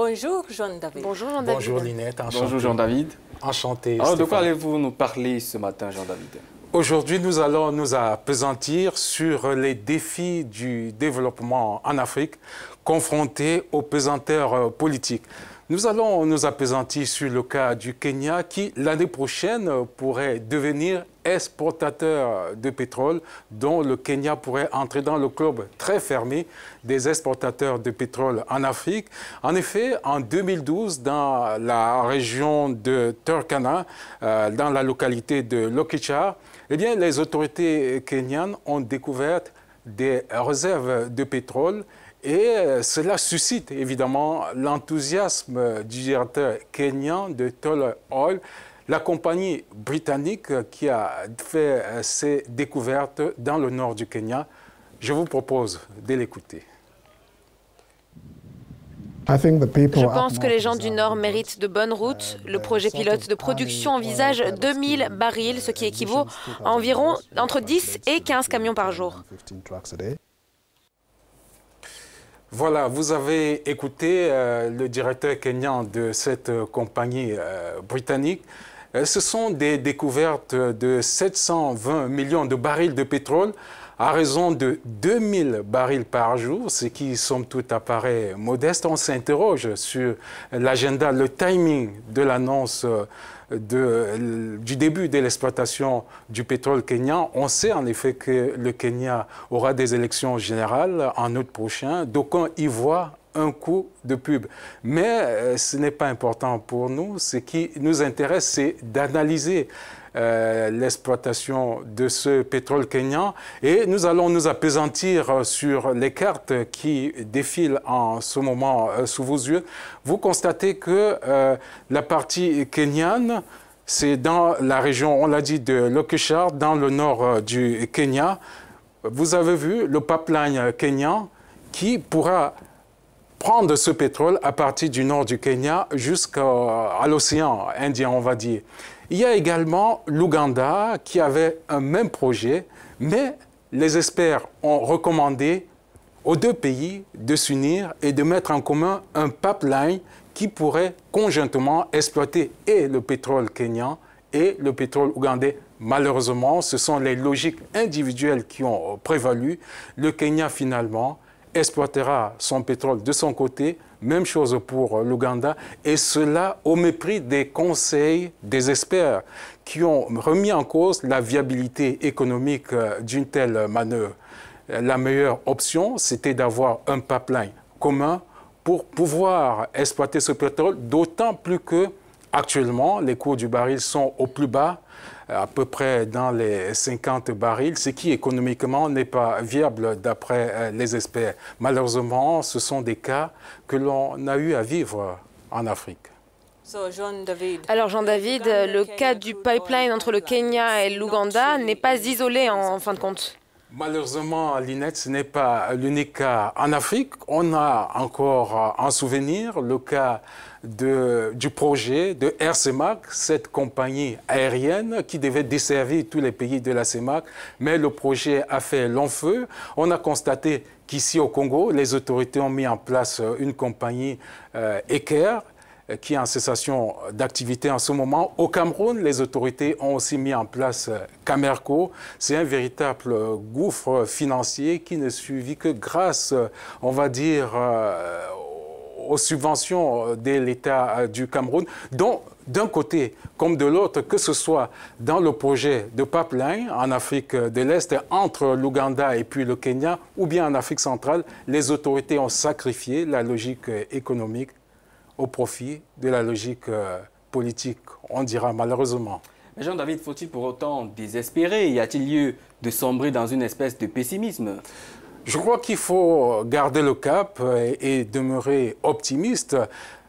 Bonjour Jean-David. Bonjour Jean-David. Bonjour Linette. Enchanté. Bonjour Jean-David. Enchanté. Alors de quoi allez-vous nous parler ce matin Jean-David Aujourd'hui, nous allons nous appesantir sur les défis du développement en Afrique confrontés aux pesanteurs euh, politiques. Nous allons nous apesantir sur le cas du Kenya qui, l'année prochaine, euh, pourrait devenir exportateur de pétrole, dont le Kenya pourrait entrer dans le club très fermé des exportateurs de pétrole en Afrique. En effet, en 2012, dans la région de Turkana, euh, dans la localité de Lokichar, eh bien, les autorités kenyanes ont découvert des réserves de pétrole et euh, cela suscite évidemment l'enthousiasme du directeur kenyan de Toll Oil, la compagnie britannique qui a fait euh, ses découvertes dans le nord du Kenya. Je vous propose de l'écouter. Je pense que les gens du Nord méritent de bonnes uh, routes. Le projet pilote de production uh, envisage 2000 barils, ce qui uh, équivaut à environ entre 10 et 15 camions par jour. Voilà, vous avez écouté euh, le directeur kenyan de cette euh, compagnie euh, britannique. ce sont des découvertes de 720 millions de barils de pétrole à raison de 2000 barils par jour, ce qui, somme à apparaît modeste. On s'interroge sur l'agenda, le timing de l'annonce euh, euh, du début de l'exploitation du pétrole kenyan. On sait en effet que le Kenya aura des élections générales en août prochain. D'aucuns y voient un coup de pub. Mais euh, ce n'est pas important pour nous. Ce qui nous intéresse, c'est d'analyser euh, l'exploitation de ce pétrole kenyan et nous allons nous apesantir sur les cartes qui défilent en ce moment euh, sous vos yeux. Vous constatez que la partie kenyane, c'est dans la région, on l'a dit, de Lokichar, dans le nord du Kenya. Vous avez vu le pipeline kenyan qui pourra prendre ce pétrole à partir du nord du Kenya jusqu'à l'océan Indien, on va dire. Il y a également l'Ouganda qui avait un même projet, mais les experts ont recommandé aux deux pays de s'unir et de mettre en commun un pipeline qui pourrait conjointement exploiter et le pétrole kenyan et le pétrole ougandais. Malheureusement, ce sont les logiques individuelles qui ont prévalu. Le Kenya, finalement, exploitera son pétrole de son côté, même chose pour euh, l'Ouganda, et cela au mépris des conseils des experts qui ont remis en cause la viabilité économique euh, d'une telle manœuvre. Euh, la meilleure option, c'était d'avoir un pipeline commun pour pouvoir exploiter ce pétrole, d'autant plus que Actuellement, les cours du baril sont au plus bas, euh, à peu près dans les 50 barils, ce qui économiquement n'est pas viable d'après euh, les experts. Malheureusement, ce sont des cas que l'on a eu à vivre en Afrique. Alors Jean-David, le cas du pipeline entre le Kenya et l'Ouganda n'est pas isolé en fin de compte. Malheureusement, Linette, ce n'est pas l'unique cas en Afrique. On a encore en souvenir le cas du projet de Air CEMAC, cette compagnie aérienne qui devait desservir tous les pays de la CEMAC, mais le projet a fait long feu. On a constaté qu'ici au Congo, les autorités ont mis en place une compagnie euh, équerre qui est en cessation d'activité en ce moment. Au Cameroun, les autorités ont aussi mis en place euh, Camerco. C'est un véritable gouffre financier qui ne suivit que grâce, euh, on va dire, euh, aux subventions de l'État du Cameroun, dont d'un côté comme de l'autre, que ce soit dans le projet de pipeline en Afrique de l'Est, entre l'Ouganda et puis le Kenya, ou bien en Afrique centrale, les autorités ont sacrifié la logique économique au profit de la logique euh, politique, on dira malheureusement. Mais Jean-David, faut-il pour autant désespérer Y a-t-il lieu de sombrer dans une espèce de pessimisme Je crois qu'il faut garder le cap et, demeurer optimiste.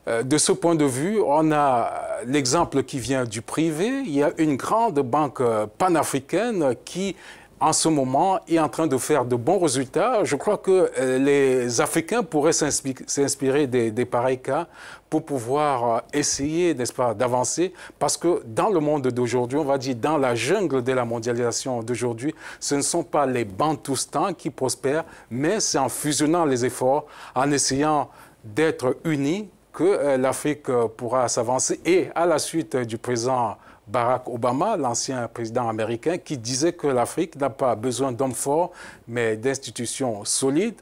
Euh, de ce point de vue, on a l'exemple qui vient du privé. Il y a une grande banque euh, panafricaine qui en ce moment est en train de faire de bons résultats. Je crois que euh, les Africains pourraient s'inspirer des, pareils cas pour pouvoir euh, essayer, n'est-ce pas, d'avancer, parce que dans le monde d'aujourd'hui, on va dire dans la jungle de la mondialisation d'aujourd'hui, ce ne sont pas les bantoustans qui prospèrent, mais c'est en fusionnant les efforts, en essayant d'être unis, que euh, l'Afrique pourra s'avancer. Et à la suite du présent Barack Obama, l'ancien président américain, qui disait que l'Afrique n'a pas besoin d'hommes forts, mais d'institutions solides.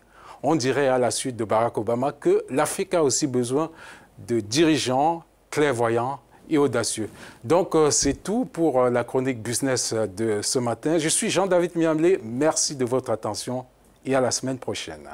On dirait à la suite de Barack Obama que l'Afrique a aussi besoin de dirigeants clairvoyants et audacieux. Donc, euh, c'est tout pour euh, la chronique business de ce matin. Je suis Jean-David Miamlé. Merci de votre attention et à la semaine prochaine.